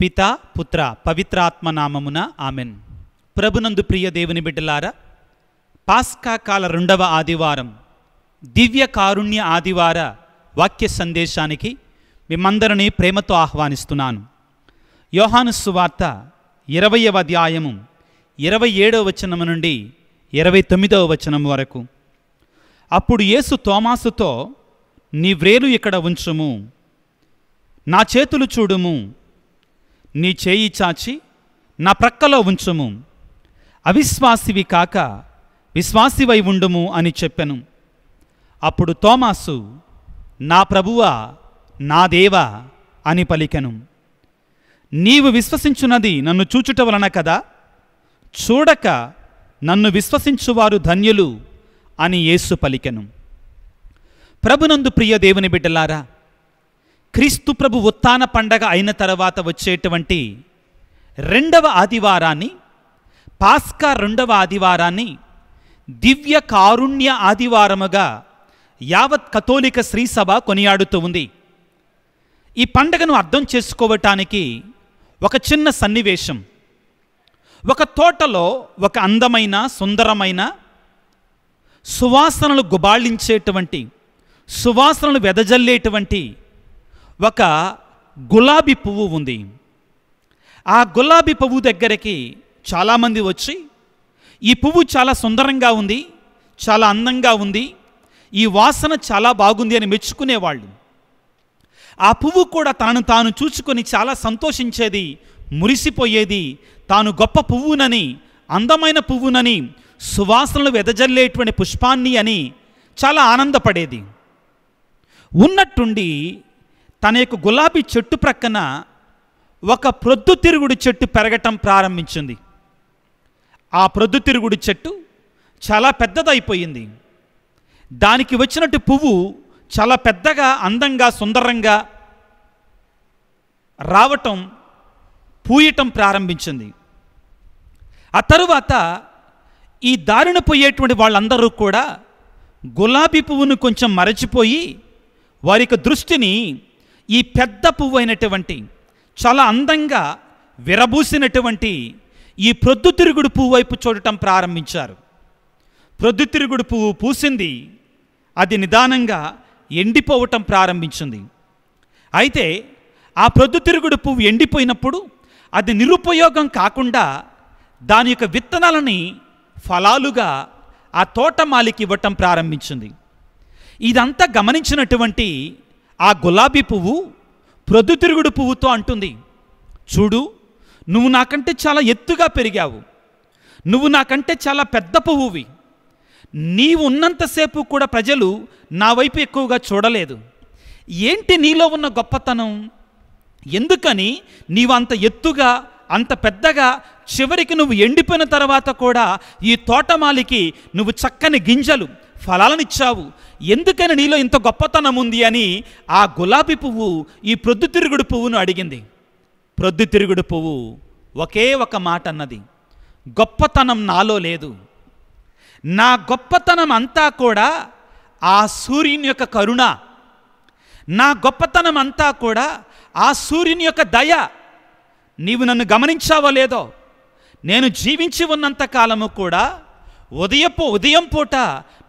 పిత పుత్ర పవిత్రాత్మ నామమున ఆమెన్ ప్రభునందు ప్రియ దేవుని బిడ్డలారా పాస్కా కాల రెండవ ఆదివారం దివ్య కారుణ్య ఆదివార వాక్య సందేశానికి మిమ్మందరినీ ప్రేమతో ఆహ్వానిస్తున్నాను యోహాను సువార్త ఇరవయవ అధ్యాయము ఇరవై ఏడవ వచనం నుండి ఇరవై తొమ్మిదవ వచనం వరకు అప్పుడు యేసు తోమాసుతో నీ వ్రేలు ఇక్కడ ఉంచుము నా చేతులు చూడుము నీ చేయి చాచి నా ప్రక్కలో ఉంచుము అవిశ్వాసివి కాక విశ్వాసివై ఉండుము అని చెప్పెను అప్పుడు తోమాసు నా ప్రభువా నా దేవా అని పలికెను నీవు విశ్వసించున్నది నన్ను చూచుట వలన కదా చూడక నన్ను విశ్వసించువారు ధన్యులు అని యేసు పలికెను ప్రభునందు ప్రియ దేవుని బిడ్డలారా క్రీస్తు ప్రభు ఉత్థాన పండగ అయిన తర్వాత వచ్చేటువంటి రెండవ ఆదివారాన్ని పాస్కా రెండవ ఆదివారాన్ని దివ్య కారుణ్య ఆదివారముగా యావత్ కథోలిక శ్రీసభ కొనియాడుతూ ఉంది ఈ పండగను అర్థం చేసుకోవటానికి ఒక చిన్న సన్నివేశం ఒక తోటలో ఒక అందమైన సుందరమైన సువాసనలు గుబాళించేటువంటి సువాసనలు వెదజల్లేటువంటి ఒక గులాబీ పువ్వు ఉంది ఆ గులాబీ పువ్వు దగ్గరికి చాలామంది వచ్చి ఈ పువ్వు చాలా సుందరంగా ఉంది చాలా అందంగా ఉంది ఈ వాసన చాలా బాగుంది అని మెచ్చుకునేవాళ్ళు ఆ పువ్వు కూడా తనను తాను చూచుకొని చాలా సంతోషించేది మురిసిపోయేది తాను గొప్ప పువ్వునని అందమైన పువ్వునని సువాసనలు వెదజల్లేటువంటి పుష్పాన్ని అని చాలా ఆనందపడేది ఉన్నట్టుండి తన యొక్క గులాబీ చెట్టు ప్రక్కన ఒక ప్రొద్దుతిరుగుడు చెట్టు పెరగటం ప్రారంభించింది ఆ ప్రొద్దుతిరుగుడు చెట్టు చాలా పెద్దదైపోయింది దానికి వచ్చినట్టు పువ్వు చాలా పెద్దగా అందంగా సుందరంగా రావటం పూయటం ప్రారంభించింది ఆ తరువాత ఈ దారిన పోయేటువంటి వాళ్ళందరూ కూడా గులాబీ పువ్వును కొంచెం మరచిపోయి వారి యొక్క దృష్టిని ఈ పెద్ద పువ్వు అయినటువంటి చాలా అందంగా విరబూసినటువంటి ఈ ప్రొద్దుతిరుగుడు పువ్వు వైపు చూడటం ప్రారంభించారు ప్రొద్దుతిరుగుడు పువ్వు పూసింది అది నిదానంగా ఎండిపోవటం ప్రారంభించింది అయితే ఆ ప్రొద్దుతిరుగుడు పువ్వు ఎండిపోయినప్పుడు అది నిరుపయోగం కాకుండా దాని యొక్క విత్తనాలని ఫలాలుగా ఆ తోటమాలికి ఇవ్వటం ప్రారంభించింది ఇదంతా గమనించినటువంటి ఆ గులాబీ పువ్వు ప్రొద్దుతిరుగుడు పువ్వుతో అంటుంది చూడు నువ్వు నాకంటే చాలా ఎత్తుగా పెరిగావు నువ్వు నాకంటే చాలా పెద్ద పువ్వువి నీవు ఉన్నంతసేపు కూడా ప్రజలు నా వైపు ఎక్కువగా చూడలేదు ఏంటి నీలో ఉన్న గొప్పతనం ఎందుకని నీవు అంత ఎత్తుగా అంత పెద్దగా చివరికి నువ్వు ఎండిపోయిన తర్వాత కూడా ఈ తోటమాలికి నువ్వు చక్కని గింజలు ఫలాలను ఇచ్చావు ఎందుకైనా నీలో ఇంత గొప్పతనం ఉంది అని ఆ గులాబీ పువ్వు ఈ ప్రొద్దుతిరుగుడు పువ్వును అడిగింది ప్రొద్దుతిరుగుడు పువ్వు ఒకే ఒక మాట అన్నది గొప్పతనం నాలో లేదు నా గొప్పతనం అంతా కూడా ఆ సూర్యుని యొక్క కరుణ నా గొప్పతనం అంతా కూడా ఆ సూర్యుని యొక్క దయ నీవు నన్ను గమనించావో లేదో నేను జీవించి ఉన్నంత కాలము కూడా ఉదయపు ఉదయం పూట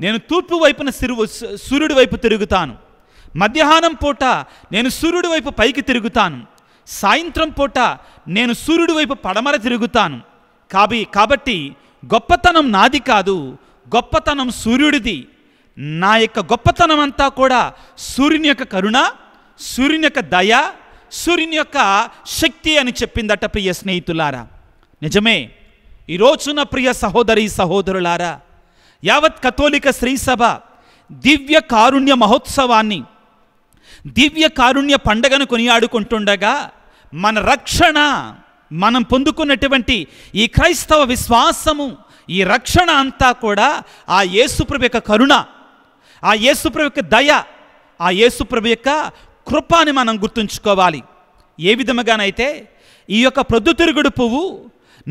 నేను తూర్పు వైపున సిరు సూర్యుడి వైపు తిరుగుతాను మధ్యాహ్నం పూట నేను సూర్యుడి వైపు పైకి తిరుగుతాను సాయంత్రం పూట నేను సూర్యుడి వైపు పడమర తిరుగుతాను కాబి కాబట్టి గొప్పతనం నాది కాదు గొప్పతనం సూర్యుడిది నా యొక్క గొప్పతనం అంతా కూడా సూర్యుని యొక్క కరుణ సూర్యుని యొక్క దయ సూర్యుని యొక్క శక్తి అని చెప్పిందట ప్రియ స్నేహితులారా నిజమే ఈ రోజున ప్రియ సహోదరి సహోదరులారా యావత్ కథోలిక సభ దివ్య కారుణ్య మహోత్సవాన్ని దివ్య కారుణ్య పండగను కొనియాడుకుంటుండగా మన రక్షణ మనం పొందుకున్నటువంటి ఈ క్రైస్తవ విశ్వాసము ఈ రక్షణ అంతా కూడా ఆ యేసుప్రభు యొక్క కరుణ ఆ యేసుప్రభు యొక్క దయ ఆ యేసుప్రభు యొక్క కృపాని మనం గుర్తుంచుకోవాలి ఏ విధముగానైతే ఈ యొక్క ప్రొద్దుతిరుగుడు పువ్వు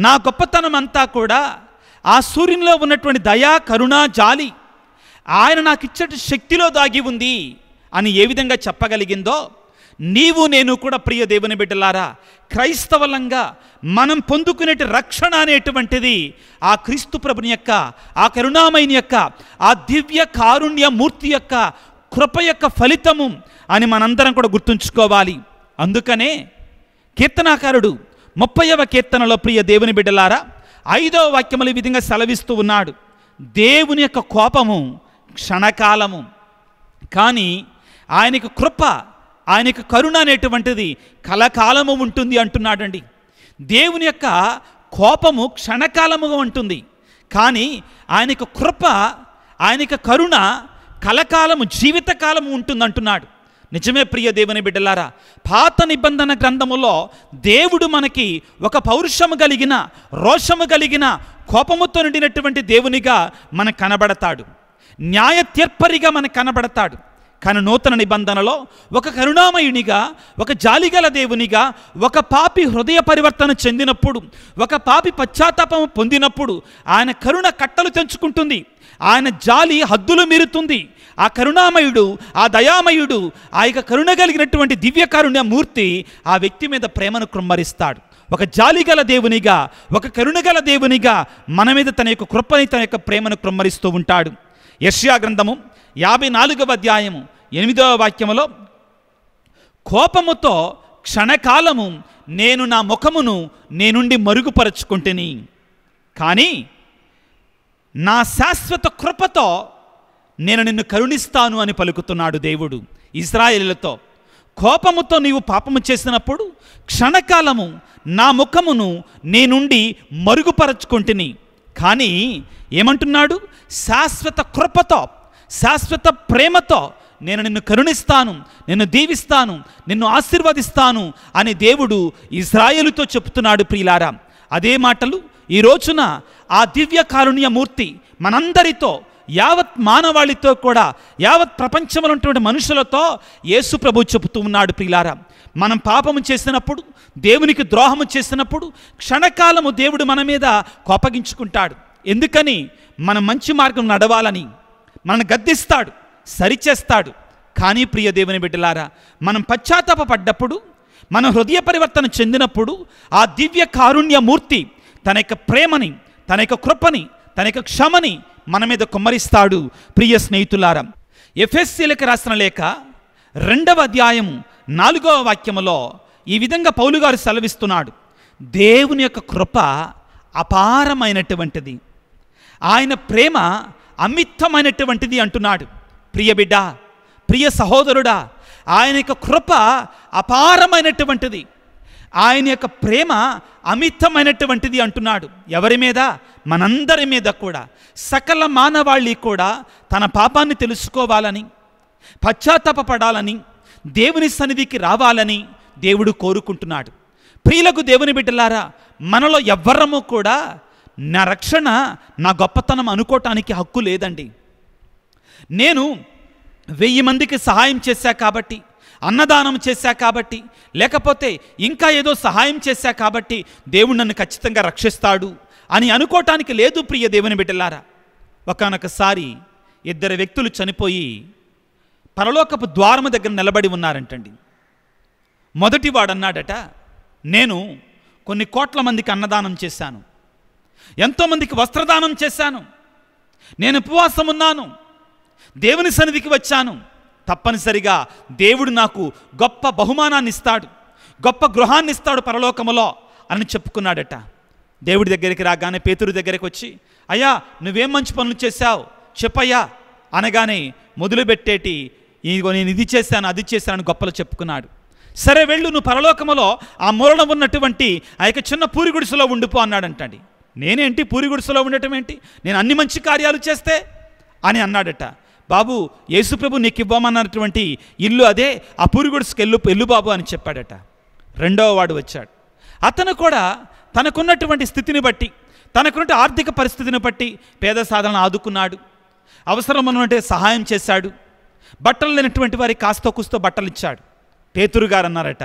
నా గొప్పతనం అంతా కూడా ఆ సూర్యునిలో ఉన్నటువంటి దయా కరుణ జాలి ఆయన నాకు ఇచ్చే శక్తిలో దాగి ఉంది అని ఏ విధంగా చెప్పగలిగిందో నీవు నేను కూడా ప్రియ దేవుని బిడ్డలారా క్రైస్తవలంగా మనం పొందుకునే రక్షణ అనేటువంటిది ఆ క్రీస్తు ప్రభుని యొక్క ఆ కరుణామయుని యొక్క ఆ దివ్య కారుణ్య మూర్తి యొక్క కృప యొక్క ఫలితము అని మనందరం కూడా గుర్తుంచుకోవాలి అందుకనే కీర్తనాకారుడు ముప్పైవ కీర్తనలో ప్రియ దేవుని బిడ్డలారా ఐదవ వాక్యములు ఈ విధంగా సెలవిస్తూ ఉన్నాడు దేవుని యొక్క కోపము క్షణకాలము కానీ ఆయనకు కృప ఆయనకు కరుణ అనేటువంటిది కలకాలము ఉంటుంది అంటున్నాడండి దేవుని యొక్క కోపము క్షణకాలముగా ఉంటుంది కానీ ఆయనకు కృప ఆయనకు కరుణ కలకాలము జీవితకాలము ఉంటుంది అంటున్నాడు నిజమే ప్రియ దేవుని బిడ్డలారా పాత నిబంధన గ్రంథములో దేవుడు మనకి ఒక పౌరుషము కలిగిన రోషము కలిగిన కోపముతో నిండినటువంటి దేవునిగా మనకు కనబడతాడు న్యాయ తీర్పరిగా మనకు కనబడతాడు కానీ నూతన నిబంధనలో ఒక కరుణామయునిగా ఒక జాలిగల దేవునిగా ఒక పాపి హృదయ పరివర్తన చెందినప్పుడు ఒక పాపి పశ్చాత్తాపం పొందినప్పుడు ఆయన కరుణ కట్టలు తెంచుకుంటుంది ఆయన జాలి హద్దులు మీరుతుంది ఆ కరుణామయుడు ఆ దయామయుడు ఆ యొక్క కరుణ కలిగినటువంటి దివ్యకారుణ్య మూర్తి ఆ వ్యక్తి మీద ప్రేమను కృమ్మరిస్తాడు ఒక జాలిగల దేవునిగా ఒక కరుణగల దేవునిగా మన మీద తన యొక్క కృపని తన యొక్క ప్రేమను కృమ్మరిస్తూ ఉంటాడు యష్యా గ్రంథము యాభై నాలుగవ అధ్యాయము ఎనిమిదవ వాక్యములో కోపముతో క్షణకాలము నేను నా ముఖమును నేనుండి మరుగుపరుచుకుంటుని కానీ నా శాశ్వత కృపతో నేను నిన్ను కరుణిస్తాను అని పలుకుతున్నాడు దేవుడు ఇస్రాయేలులతో కోపముతో నీవు పాపము చేసినప్పుడు క్షణకాలము నా ముఖమును నేనుండి మరుగుపరచుకుంటుని కానీ ఏమంటున్నాడు శాశ్వత కృపతో శాశ్వత ప్రేమతో నేను నిన్ను కరుణిస్తాను నిన్ను దీవిస్తాను నిన్ను ఆశీర్వదిస్తాను అని దేవుడు ఇజ్రాయేలుతో చెప్తున్నాడు ప్రియులారా అదే మాటలు ఈ రోజున ఆ దివ్య కారుణ్యమూర్తి మనందరితో యావత్ మానవాళితో కూడా యావత్ ప్రపంచంలో ఉన్నటువంటి మనుషులతో యేసు ప్రభు చెబుతూ ఉన్నాడు ప్రియులారా మనం పాపము చేసినప్పుడు దేవునికి ద్రోహము చేసినప్పుడు క్షణకాలము దేవుడు మన మీద కోపగించుకుంటాడు ఎందుకని మనం మంచి మార్గం నడవాలని మనల్ని గద్దిస్తాడు సరిచేస్తాడు కానీ ప్రియ దేవుని బిడ్డలారా మనం పశ్చాత్తాప పడ్డప్పుడు మన హృదయ పరివర్తన చెందినప్పుడు ఆ దివ్య కారుణ్యమూర్తి తన యొక్క ప్రేమని తన యొక్క కృపని తన యొక్క క్షమని మన మీద కుమ్మరిస్తాడు ప్రియ స్నేహితులారా ఎఫ్ఎస్సీలకు రాసిన లేఖ రెండవ అధ్యాయం నాలుగవ వాక్యములో ఈ విధంగా పౌలుగారు సెలవిస్తున్నాడు దేవుని యొక్క కృప అపారమైనటువంటిది ఆయన ప్రేమ అమిత్తమైనటువంటిది అంటున్నాడు ప్రియబిడ్డ ప్రియ సహోదరుడా ఆయన యొక్క కృప అపారమైనటువంటిది ఆయన యొక్క ప్రేమ అమితమైనటువంటిది అంటున్నాడు ఎవరి మీద మనందరి మీద కూడా సకల మానవాళి కూడా తన పాపాన్ని తెలుసుకోవాలని పశ్చాత్తాపడాలని దేవుని సన్నిధికి రావాలని దేవుడు కోరుకుంటున్నాడు ప్రియులకు దేవుని బిడ్డలారా మనలో ఎవ్వరము కూడా నా రక్షణ నా గొప్పతనం అనుకోవటానికి హక్కు లేదండి నేను వెయ్యి మందికి సహాయం చేశా కాబట్టి అన్నదానం చేశా కాబట్టి లేకపోతే ఇంకా ఏదో సహాయం చేశా కాబట్టి దేవుడు నన్ను ఖచ్చితంగా రక్షిస్తాడు అని అనుకోవటానికి లేదు ప్రియ దేవుని బిడ్డలారా ఒకనొకసారి ఇద్దరు వ్యక్తులు చనిపోయి పరలోకపు ద్వారము దగ్గర నిలబడి ఉన్నారంటండి మొదటివాడన్నాడట నేను కొన్ని కోట్ల మందికి అన్నదానం చేశాను ఎంతోమందికి వస్త్రదానం చేశాను నేను ఉపవాసం ఉన్నాను దేవుని సన్నిధికి వచ్చాను తప్పనిసరిగా దేవుడు నాకు గొప్ప బహుమానాన్ని ఇస్తాడు గొప్ప గృహాన్ని ఇస్తాడు పరలోకములో అని చెప్పుకున్నాడట దేవుడి దగ్గరికి రాగానే పేతురు దగ్గరికి వచ్చి అయ్యా నువ్వేం మంచి పనులు చేశావు చెప్పయ్యా అనగానే మొదలుపెట్టేటి ఇదిగో నేను ఇది చేశాను అది చేశాను గొప్పలు చెప్పుకున్నాడు సరే వెళ్ళు నువ్వు పరలోకములో ఆ మూలన ఉన్నటువంటి ఆ యొక్క చిన్న పూరి గుడిసెలో ఉండిపో అన్నాడంటండి నేనేంటి పూరిగుడుసులో ఉండటం ఏంటి నేను అన్ని మంచి కార్యాలు చేస్తే అని అన్నాడట బాబు యేసుప్రభు నీకు ఇవ్వమన్నటువంటి ఇల్లు అదే ఆ పూరిగుడుసుకు ఎల్లు ఎల్లు బాబు అని చెప్పాడట రెండవ వాడు వచ్చాడు అతను కూడా తనకున్నటువంటి స్థితిని బట్టి తనకున్నటువంటి ఆర్థిక పరిస్థితిని బట్టి పేద సాధన ఆదుకున్నాడు అవసరం ఉన్నటువంటి సహాయం చేశాడు బట్టలు లేనటువంటి వారి కాస్తో కూస్తో బట్టలు ఇచ్చాడు పేతురు గారు అన్నారట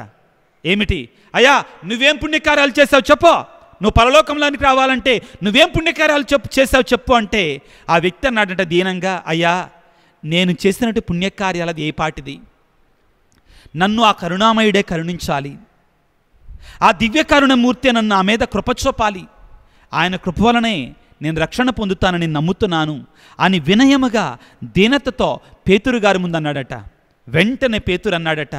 ఏమిటి అయ్యా నువ్వేం పుణ్యకార్యాలు చేశావు చెప్పో నువ్వు పరలోకంలోనికి రావాలంటే నువ్వేం పుణ్యకార్యాలు చెప్పు చేసావు చెప్పు అంటే ఆ వ్యక్తి అన్నాడంట దీనంగా అయ్యా నేను చేసినట్టు అది ఏ పాటిది నన్ను ఆ కరుణామయుడే కరుణించాలి ఆ దివ్య కరుణమూర్తి నన్ను ఆ మీద కృపచూపాలి ఆయన కృప వలనే నేను రక్షణ పొందుతానని నమ్ముతున్నాను అని వినయముగా దీనతతో పేతురు గారి ముందన్నాడట వెంటనే పేతురు అన్నాడట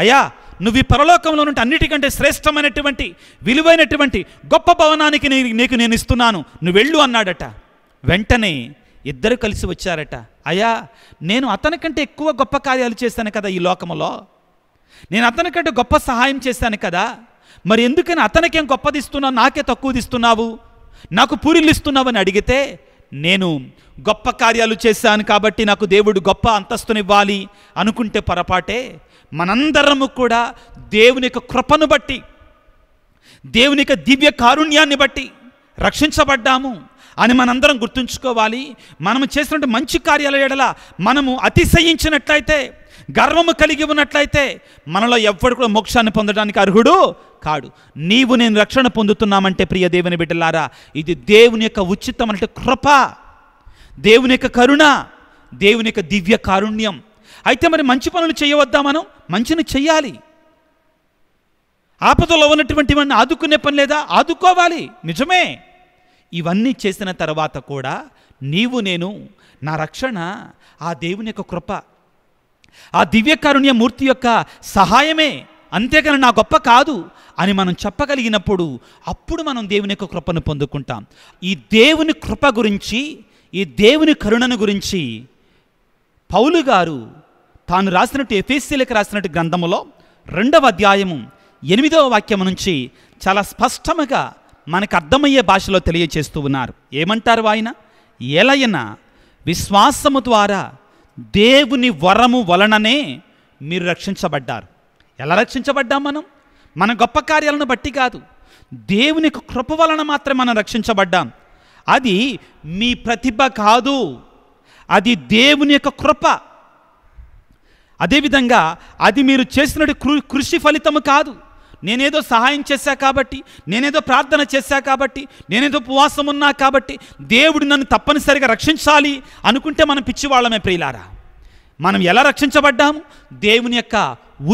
అయ్యా నువ్వు ఈ పరలోకంలో నుండి అన్నిటికంటే శ్రేష్టమైనటువంటి విలువైనటువంటి గొప్ప భవనానికి నీకు నేను ఇస్తున్నాను నువ్వు వెళ్ళు అన్నాడట వెంటనే ఇద్దరు కలిసి వచ్చారట అయ్యా నేను అతనికంటే ఎక్కువ గొప్ప కార్యాలు చేశాను కదా ఈ లోకంలో నేను అతనికంటే గొప్ప సహాయం చేశాను కదా మరి ఎందుకని అతనికేం గొప్పదిస్తున్నావు నాకే తక్కువదిస్తున్నావు నాకు ఇస్తున్నావు అని అడిగితే నేను గొప్ప కార్యాలు చేశాను కాబట్టి నాకు దేవుడు గొప్ప అంతస్తునివ్వాలి అనుకుంటే పొరపాటే మనందరము కూడా దేవుని యొక్క కృపను బట్టి దేవుని యొక్క దివ్య కారుణ్యాన్ని బట్టి రక్షించబడ్డాము అని మనందరం గుర్తుంచుకోవాలి మనము చేసినటువంటి మంచి కార్యాల ఎడల మనము అతిశయించినట్లయితే గర్వము కలిగి ఉన్నట్లయితే మనలో ఎవ్వడు కూడా మోక్షాన్ని పొందడానికి అర్హుడు కాడు నీవు నేను రక్షణ పొందుతున్నామంటే ప్రియ దేవుని బిడ్డలారా ఇది దేవుని యొక్క ఉచితం అంటే కృప దేవుని యొక్క కరుణ దేవుని యొక్క దివ్య కారుణ్యం అయితే మరి మంచి పనులు చేయవద్దా మనం మంచిని చెయ్యాలి ఆపదలో ఉన్నటువంటి వాడిని ఆదుకునే పని లేదా ఆదుకోవాలి నిజమే ఇవన్నీ చేసిన తర్వాత కూడా నీవు నేను నా రక్షణ ఆ దేవుని యొక్క కృప ఆ దివ్య మూర్తి యొక్క సహాయమే అంతేకాని నా గొప్ప కాదు అని మనం చెప్పగలిగినప్పుడు అప్పుడు మనం దేవుని యొక్క కృపను పొందుకుంటాం ఈ దేవుని కృప గురించి ఈ దేవుని కరుణను గురించి పౌలు గారు తాను రాసినట్టు ఎఫీసీలకు రాసినట్టు గ్రంథములో రెండవ అధ్యాయము ఎనిమిదవ వాక్యం నుంచి చాలా స్పష్టముగా మనకు అర్థమయ్యే భాషలో తెలియచేస్తూ ఉన్నారు ఏమంటారు ఆయన ఎలయన విశ్వాసము ద్వారా దేవుని వరము వలననే మీరు రక్షించబడ్డారు ఎలా రక్షించబడ్డాం మనం మన గొప్ప కార్యాలను బట్టి కాదు దేవుని కృప వలన మాత్రమే మనం రక్షించబడ్డాం అది మీ ప్రతిభ కాదు అది దేవుని యొక్క కృప అదేవిధంగా అది మీరు చేసిన కృషి ఫలితము కాదు నేనేదో సహాయం చేశా కాబట్టి నేనేదో ప్రార్థన చేశా కాబట్టి నేనేదో ఉపవాసం ఉన్నా కాబట్టి దేవుడు నన్ను తప్పనిసరిగా రక్షించాలి అనుకుంటే మనం పిచ్చివాళ్ళమే ప్రియులారా మనం ఎలా రక్షించబడ్డాము దేవుని యొక్క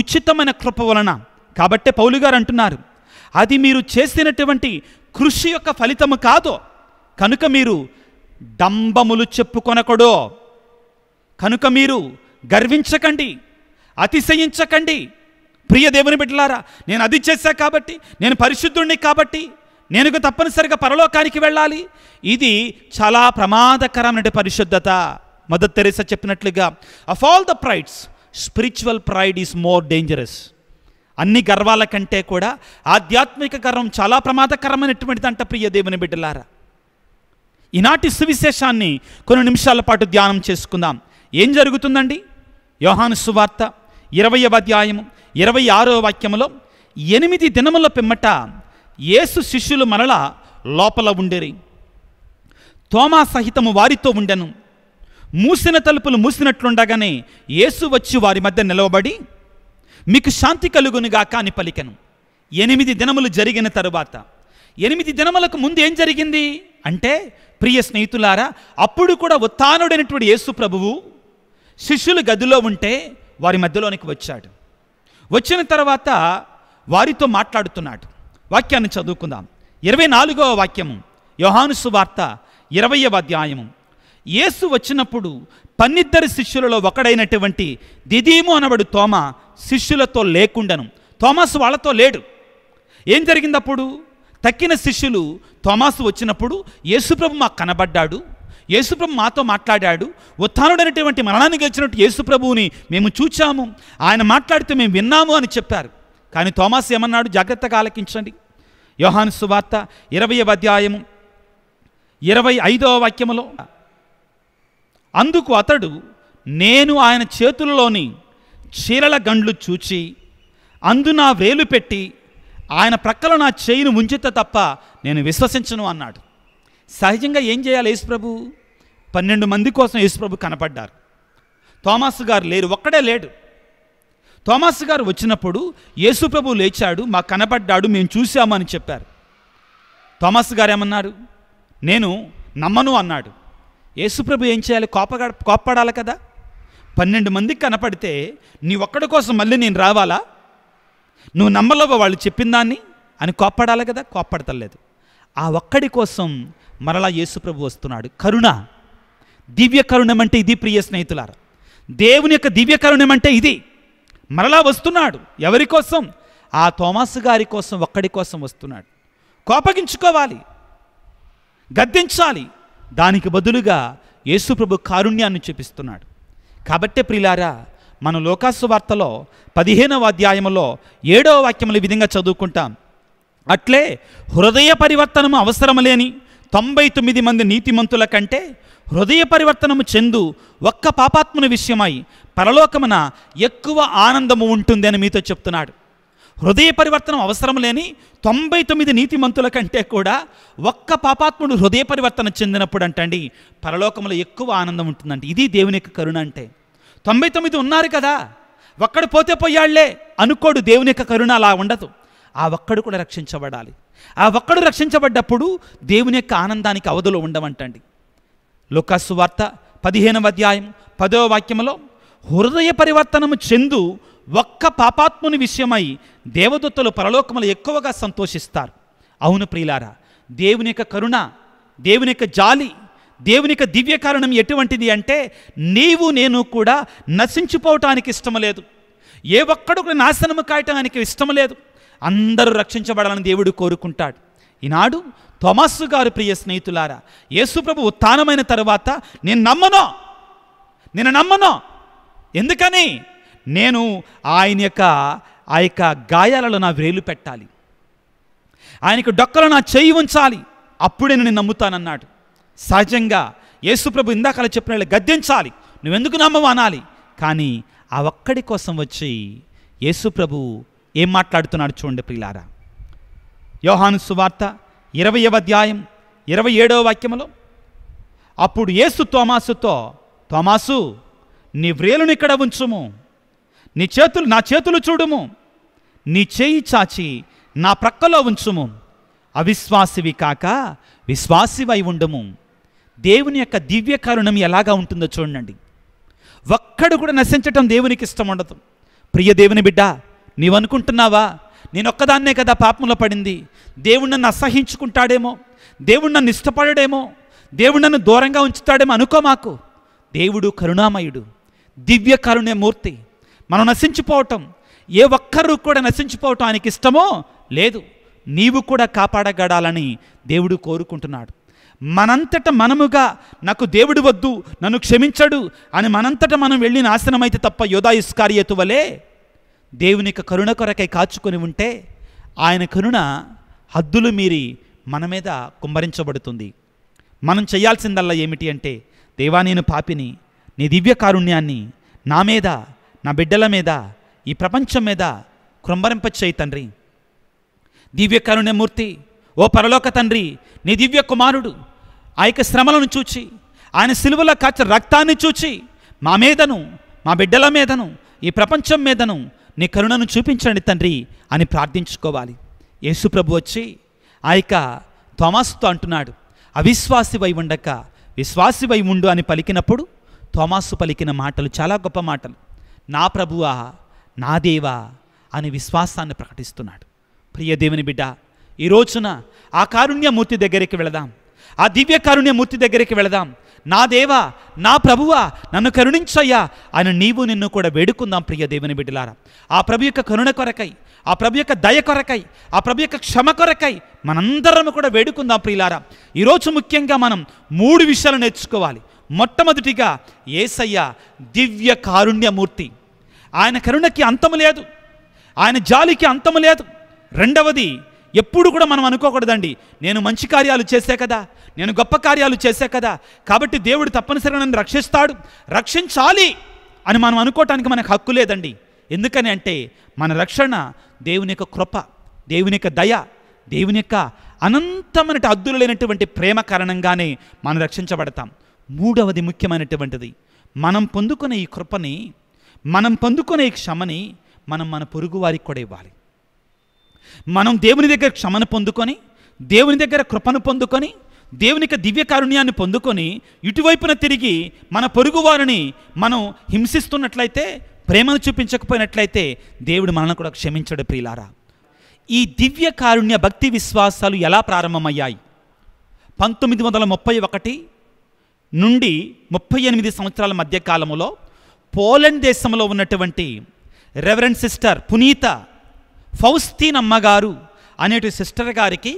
ఉచితమైన కృప వలన కాబట్టే పౌలు గారు అంటున్నారు అది మీరు చేసినటువంటి కృషి యొక్క ఫలితము కాదో కనుక మీరు డంబములు చెప్పుకొనకూడో కనుక మీరు గర్వించకండి అతిశయించకండి ప్రియ దేవుని బిడ్డలారా నేను అది చేశా కాబట్టి నేను పరిశుద్ధుణ్ణి కాబట్టి నేను తప్పనిసరిగా పరలోకానికి వెళ్ళాలి ఇది చాలా ప్రమాదకరమైన పరిశుద్ధత మదర్ తెరేసా చెప్పినట్లుగా of all the prides spiritual pride is more dangerous అన్ని గర్వాల కంటే కూడా ఆధ్యాత్మిక గర్వం చాలా ప్రమాదకరమైనటువంటిది అంట ప్రియ దేవుని బిడ్డలారా ఈనాటి సువిశేషాన్ని కొన్ని నిమిషాల పాటు ధ్యానం చేసుకుందాం ఏం జరుగుతుందండి యోహాను సువార్త ఇరవయవ అధ్యాయము ఇరవై ఆరో వాక్యములో ఎనిమిది దినముల పిమ్మట యేసు శిష్యులు మరల లోపల ఉండేరి తోమా సహితము వారితో ఉండెను మూసిన తలుపులు మూసినట్లుండగానే యేసు వచ్చి వారి మధ్య నిలవబడి మీకు శాంతి కలుగునుగాక అని పలికెను ఎనిమిది దినములు జరిగిన తరువాత ఎనిమిది దినములకు ముందు ఏం జరిగింది అంటే ప్రియ స్నేహితులారా అప్పుడు కూడా ఉత్తానుడైనటువంటి యేసు ప్రభువు శిష్యులు గదిలో ఉంటే వారి మధ్యలోనికి వచ్చాడు వచ్చిన తర్వాత వారితో మాట్లాడుతున్నాడు వాక్యాన్ని చదువుకుందాం ఇరవై నాలుగవ వాక్యము యోహానుసు వార్త ఇరవయవ అధ్యాయము యేసు వచ్చినప్పుడు పన్నిద్దరి శిష్యులలో ఒకడైనటువంటి దిదీము అనబడు తోమ శిష్యులతో లేకుండను తోమాసు వాళ్ళతో లేడు ఏం జరిగిందప్పుడు తక్కిన శిష్యులు తోమాసు వచ్చినప్పుడు యేసుప్రభు మాకు కనబడ్డాడు యేసుప్రభు మాతో మాట్లాడాడు ఉత్థానుడైనటువంటి మరణాన్ని గెలిచినట్టు యేసుప్రభువుని మేము చూచాము ఆయన మాట్లాడితే మేము విన్నాము అని చెప్పారు కానీ థోమాస్ ఏమన్నాడు జాగ్రత్తగా ఆలకించండి యోహాను సువార్త ఇరవై అధ్యాయము ఇరవై ఐదవ వాక్యములో అందుకు అతడు నేను ఆయన చేతులలోని చీరల గండ్లు చూచి అందు నా వేలు పెట్టి ఆయన ప్రక్కలో నా చేయిని ముంచితే తప్ప నేను విశ్వసించను అన్నాడు సహజంగా ఏం చేయాలి యేసుప్రభు పన్నెండు మంది కోసం యేసుప్రభు కనపడ్డారు థామస్ గారు లేరు ఒక్కడే లేడు థామస్ గారు వచ్చినప్పుడు యేసుప్రభు లేచాడు మాకు కనపడ్డాడు మేము చూశామని చెప్పారు థామస్ గారు ఏమన్నారు నేను నమ్మను అన్నాడు యేసుప్రభు ఏం చేయాలి కోపగా కోప్పడాలి కదా పన్నెండు మందికి కనపడితే నీ ఒక్కడి కోసం మళ్ళీ నేను రావాలా నువ్వు నమ్మలేవో వాళ్ళు చెప్పిందాన్ని దాన్ని అని కోప్పడాలి కదా కోప్పడతలేదు ఆ ఒక్కడి కోసం మరలా యేసుప్రభు వస్తున్నాడు కరుణ దివ్య కరుణమంటే ఇది ప్రియ స్నేహితులార దేవుని యొక్క దివ్య కరుణమంటే ఇది మరలా వస్తున్నాడు ఎవరి కోసం ఆ తోమాసు గారి కోసం ఒక్కడి కోసం వస్తున్నాడు కోపగించుకోవాలి గద్దించాలి దానికి బదులుగా యేసుప్రభు కారుణ్యాన్ని చూపిస్తున్నాడు కాబట్టే ప్రిలారా మన లోకాసు వార్తలో పదిహేనవ అధ్యాయంలో ఏడవ వాక్యములు విధంగా చదువుకుంటాం అట్లే హృదయ పరివర్తనము అవసరం లేని తొంభై తొమ్మిది మంది నీతిమంతుల కంటే హృదయ పరివర్తనము చెందు ఒక్క పాపాత్ముని విషయమై పరలోకమున ఎక్కువ ఆనందము ఉంటుంది అని మీతో చెప్తున్నాడు హృదయ పరివర్తనం అవసరం లేని తొంభై తొమ్మిది నీతిమంతుల కంటే కూడా ఒక్క పాపాత్ముడు హృదయ పరివర్తన చెందినప్పుడు అంటండి పరలోకంలో ఎక్కువ ఆనందం ఉంటుందండి ఇది దేవుని యొక్క కరుణ అంటే తొంభై తొమ్మిది ఉన్నారు కదా ఒక్కడ పోతే పోయాళ్లే అనుకోడు దేవుని యొక్క కరుణ అలా ఉండదు ఆ ఒక్కడు కూడా రక్షించబడాలి ఆ ఒక్కడు రక్షించబడ్డప్పుడు దేవుని యొక్క ఆనందానికి అవధులు ఉండమంటండి లోకాసు వార్త పదిహేనవ అధ్యాయం పదవ వాక్యంలో హృదయ పరివర్తనము చెందు ఒక్క పాపాత్ముని విషయమై దేవదత్తులు పరలోకములు ఎక్కువగా సంతోషిస్తారు అవును ప్రియులారా దేవుని యొక్క కరుణ దేవుని యొక్క జాలి దేవుని యొక్క దివ్య కారణం ఎటువంటిది అంటే నీవు నేను కూడా నశించిపోవటానికి ఇష్టం లేదు ఏ ఒక్కడు నాశనము కాయటానికి ఇష్టం లేదు అందరూ రక్షించబడాలని దేవుడు కోరుకుంటాడు ఈనాడు థొమస్సు గారు ప్రియ స్నేహితులారా యేసుప్రభు ఉత్థానమైన తర్వాత నేను నమ్మను నేను నమ్మను ఎందుకని నేను ఆయన యొక్క ఆ యొక్క గాయాలలో నా వేలు పెట్టాలి ఆయనకు డొక్కలో నా చేయి ఉంచాలి అప్పుడే నేను నమ్ముతానన్నాడు సహజంగా యేసుప్రభు ఇందాకలా చెప్పిన గద్దించాలి నువ్వెందుకు నమ్మవు అనాలి కానీ ఆ ఒక్కడి కోసం వచ్చి యేసుప్రభు ఏం మాట్లాడుతున్నాడు చూడండి ప్రియులారా యోహాను సువార్త ఇరవయవ అధ్యాయం ఇరవై ఏడవ వాక్యములో అప్పుడు ఏసు తోమాసుతో తోమాసు నీ వ్రేలుని ఇక్కడ ఉంచుము నీ చేతులు నా చేతులు చూడుము నీ చేయి చాచి నా ప్రక్కలో ఉంచుము అవిశ్వాసివి కాక విశ్వాసివై ఉండము దేవుని యొక్క దివ్య కరుణం ఎలాగా ఉంటుందో చూడండి ఒక్కడు కూడా నశించటం దేవునికి ఇష్టం ఉండదు ప్రియ దేవుని బిడ్డ నీవనుకుంటున్నావా నేనొక్కదాన్నే కదా పాపంలో పడింది దేవుడు నన్ను అసహించుకుంటాడేమో దేవుడు నన్ను ఇష్టపడడేమో దేవుడు నన్ను దూరంగా ఉంచుతాడేమో అనుకో మాకు దేవుడు కరుణామయుడు దివ్య మూర్తి మనం నశించిపోవటం ఏ ఒక్కరూ కూడా నశించిపోవటం ఆయనకి ఇష్టమో లేదు నీవు కూడా కాపాడగడాలని దేవుడు కోరుకుంటున్నాడు మనంతట మనముగా నాకు దేవుడు వద్దు నన్ను క్షమించడు అని మనంతట మనం వెళ్ళి నాశనమైతే తప్ప యోధా వలే దేవుని యొక్క కరుణ కొరకై కాచుకొని ఉంటే ఆయన కరుణ హద్దులు మీరి మన మీద కుమ్మరించబడుతుంది మనం చేయాల్సిందల్లా ఏమిటి అంటే దేవా నేను పాపిని నీ దివ్య కారుణ్యాన్ని నా మీద నా బిడ్డల మీద ఈ ప్రపంచం మీద కృంబరింపచేయి తండ్రి దివ్య కరుణ్యమూర్తి ఓ పరలోక తండ్రి నీ దివ్య కుమారుడు ఆ యొక్క శ్రమలను చూచి ఆయన సిలువల కాచ రక్తాన్ని చూచి మా మీదను మా బిడ్డల మీదను ఈ ప్రపంచం మీదను నీ కరుణను చూపించండి తండ్రి అని ప్రార్థించుకోవాలి యేసుప్రభు వచ్చి ఆ యొక్క తోమాసుతో అంటున్నాడు అవిశ్వాసివై ఉండక విశ్వాసివై ఉండు అని పలికినప్పుడు తోమాసు పలికిన మాటలు చాలా గొప్ప మాటలు నా ప్రభువా నా దేవా అని విశ్వాసాన్ని ప్రకటిస్తున్నాడు ప్రియ దేవుని బిడ్డ ఈ రోజున ఆ కారుణ్యమూర్తి దగ్గరికి వెళదాం ఆ దివ్య కారుణ్యమూర్తి దగ్గరికి వెళదాం నా దేవా నా ప్రభువా నన్ను కరుణించయ్యా అని నీవు నిన్ను కూడా వేడుకుందాం ప్రియ దేవుని బిడ్డలారా ఆ ప్రభు యొక్క కరుణ కొరకై ఆ ప్రభు యొక్క దయ కొరకై ఆ ప్రభు యొక్క క్షమ కొరకై మనందరం కూడా వేడుకుందాం ప్రియులారా ఈరోజు ముఖ్యంగా మనం మూడు విషయాలు నేర్చుకోవాలి మొట్టమొదటిగా ఏసయ్య దివ్య కారుణ్యమూర్తి ఆయన కరుణకి అంతము లేదు ఆయన జాలికి అంతము లేదు రెండవది ఎప్పుడు కూడా మనం అనుకోకూడదండి నేను మంచి కార్యాలు చేసే కదా నేను గొప్ప కార్యాలు చేసే కదా కాబట్టి దేవుడు తప్పనిసరిగా నన్ను రక్షిస్తాడు రక్షించాలి అని మనం అనుకోవటానికి మనకు హక్కు లేదండి ఎందుకని అంటే మన రక్షణ దేవుని యొక్క కృప దేవుని యొక్క దయ దేవుని యొక్క అనంతమైన అద్దులు లేనటువంటి ప్రేమ కారణంగానే మనం రక్షించబడతాం మూడవది ముఖ్యమైనటువంటిది మనం పొందుకునే ఈ కృపని మనం పొందుకునే ఈ క్షమని మనం మన పొరుగు వారికి కూడా ఇవ్వాలి మనం దేవుని దగ్గర క్షమను పొందుకొని దేవుని దగ్గర కృపను పొందుకొని దేవుని దివ్య కారుణ్యాన్ని పొందుకొని ఇటువైపున తిరిగి మన పొరుగు వారిని మనం హింసిస్తున్నట్లయితే ప్రేమను చూపించకపోయినట్లయితే దేవుడు మనల్ని కూడా క్షమించడు ప్రియులారా ఈ దివ్య కారుణ్య భక్తి విశ్వాసాలు ఎలా ప్రారంభమయ్యాయి పంతొమ్మిది వందల ముప్పై ఒకటి నుండి ముప్పై ఎనిమిది సంవత్సరాల మధ్య కాలంలో పోలండ్ దేశంలో ఉన్నటువంటి రెవరెండ్ సిస్టర్ పునీత ఫౌస్తీన్ అమ్మగారు అనేటి సిస్టర్ గారికి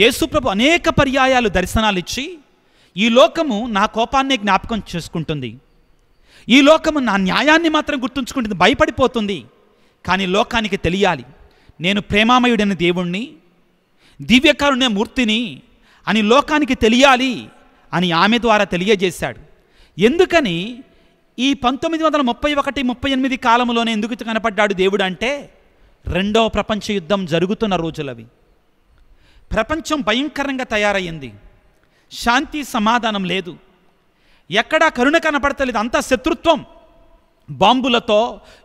యేసుప్రభు అనేక పర్యాయాలు దర్శనాలిచ్చి ఈ లోకము నా కోపాన్ని జ్ఞాపకం చేసుకుంటుంది ఈ లోకము నా న్యాయాన్ని మాత్రం గుర్తుంచుకుంటుంది భయపడిపోతుంది కానీ లోకానికి తెలియాలి నేను ప్రేమామయుడైన దేవుణ్ణి దివ్యకారుణ్య మూర్తిని అని లోకానికి తెలియాలి అని ఆమె ద్వారా తెలియజేశాడు ఎందుకని ఈ పంతొమ్మిది వందల ముప్పై ఒకటి ముప్పై ఎనిమిది కాలంలోనే ఎందుకు కనపడ్డాడు దేవుడు అంటే రెండవ ప్రపంచ యుద్ధం జరుగుతున్న రోజులవి ప్రపంచం భయంకరంగా తయారయ్యింది శాంతి సమాధానం లేదు ఎక్కడా కరుణ కనపడతలేదు అంత శత్రుత్వం బాంబులతో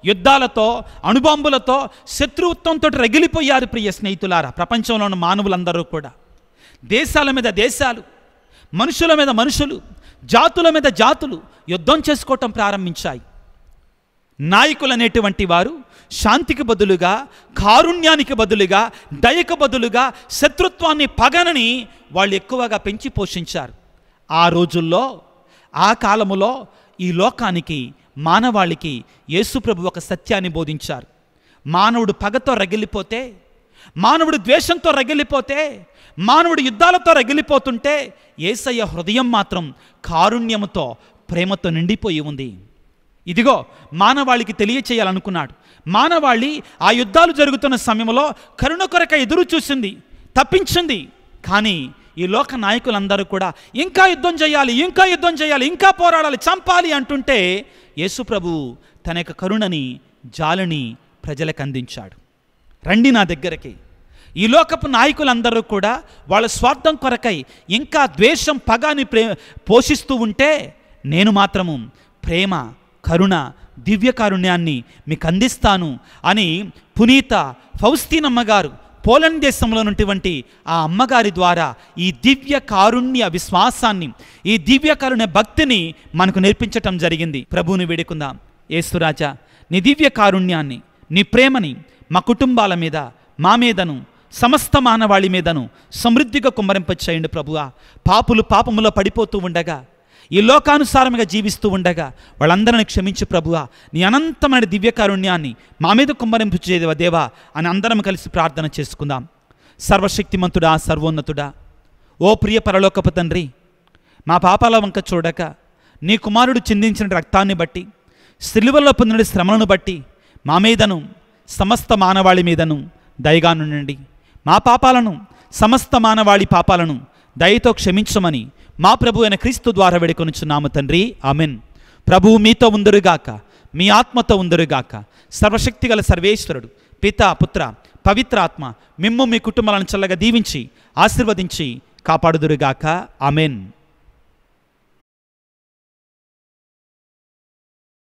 యుద్ధాలతో అణుబాంబులతో శత్రుత్వంతో రగిలిపోయారు ప్రియ స్నేహితులారా ప్రపంచంలో ఉన్న మానవులందరూ కూడా దేశాల మీద దేశాలు మనుషుల మీద మనుషులు జాతుల మీద జాతులు యుద్ధం చేసుకోవటం ప్రారంభించాయి నాయకులనేటువంటి వారు శాంతికి బదులుగా కారుణ్యానికి బదులుగా దయకు బదులుగా శత్రుత్వాన్ని పగనని వాళ్ళు ఎక్కువగా పెంచి పోషించారు ఆ రోజుల్లో ఆ కాలములో ఈ లోకానికి మానవాళికి యేసుప్రభు ఒక సత్యాన్ని బోధించారు మానవుడు పగతో రగిలిపోతే మానవుడు ద్వేషంతో రగిలిపోతే మానవుడు యుద్ధాలతో రగిలిపోతుంటే ఏసయ్య హృదయం మాత్రం కారుణ్యముతో ప్రేమతో నిండిపోయి ఉంది ఇదిగో మానవాళికి తెలియచేయాలనుకున్నాడు మానవాళి ఆ యుద్ధాలు జరుగుతున్న సమయంలో కరుణ కొరక ఎదురు చూసింది తప్పించింది కానీ ఈ లోక నాయకులందరూ కూడా ఇంకా యుద్ధం చేయాలి ఇంకా యుద్ధం చేయాలి ఇంకా పోరాడాలి చంపాలి అంటుంటే యేసుప్రభు తన యొక్క కరుణని జాలని ప్రజలకు అందించాడు రండి నా దగ్గరికి ఈ లోకపు నాయకులందరూ కూడా వాళ్ళ స్వార్థం కొరకై ఇంకా ద్వేషం పగాని ప్రే పోషిస్తూ ఉంటే నేను మాత్రము ప్రేమ కరుణ దివ్య కారుణ్యాన్ని మీకు అందిస్తాను అని పునీత ఫౌస్తీన్ అమ్మగారు పోలండ్ దేశంలో ఉన్నటువంటి ఆ అమ్మగారి ద్వారా ఈ దివ్య కారుణ్య విశ్వాసాన్ని ఈ దివ్య కారుణ్య భక్తిని మనకు నేర్పించటం జరిగింది ప్రభువుని వేడుకుందాం ఏసురాజా నీ దివ్య కారుణ్యాన్ని నీ ప్రేమని మా కుటుంబాల మీద మా మీదను సమస్త మానవాళి మీదను సమృద్ధిగా కుమ్మరింపచేయండి ప్రభువా పాపులు పాపములో పడిపోతూ ఉండగా ఈ లోకానుసారంగా జీవిస్తూ ఉండగా వాళ్ళందరిని క్షమించు ప్రభువా నీ అనంతమైన దివ్యకారుణ్యాన్ని మా మీద కుమ్మరింపు చేదేవా దేవా అని అందరం కలిసి ప్రార్థన చేసుకుందాం సర్వశక్తిమంతుడా సర్వోన్నతుడా ఓ ప్రియ పరలోకపు తండ్రి మా పాపాల వంక చూడక నీ కుమారుడు చిందించిన రక్తాన్ని బట్టి సిలువలో పొందిన శ్రమలను బట్టి మా మీదను సమస్త మానవాళి మీదను దయగా నుండండి మా పాపాలను సమస్త మానవాళి పాపాలను దయతో క్షమించమని మా ప్రభు అయిన క్రీస్తు ద్వారా వేడుకొనుచున్నాము తండ్రి ఆమెన్ ప్రభువు మీతో ఉందరుగాక మీ ఆత్మతో ఉందరుగాక సర్వశక్తి గల సర్వేశ్వరుడు పిత పుత్ర పవిత్రాత్మ మిమ్ము మీ కుటుంబాలను చల్లగా దీవించి ఆశీర్వదించి కాపాడుదురుగాక ఆమెన్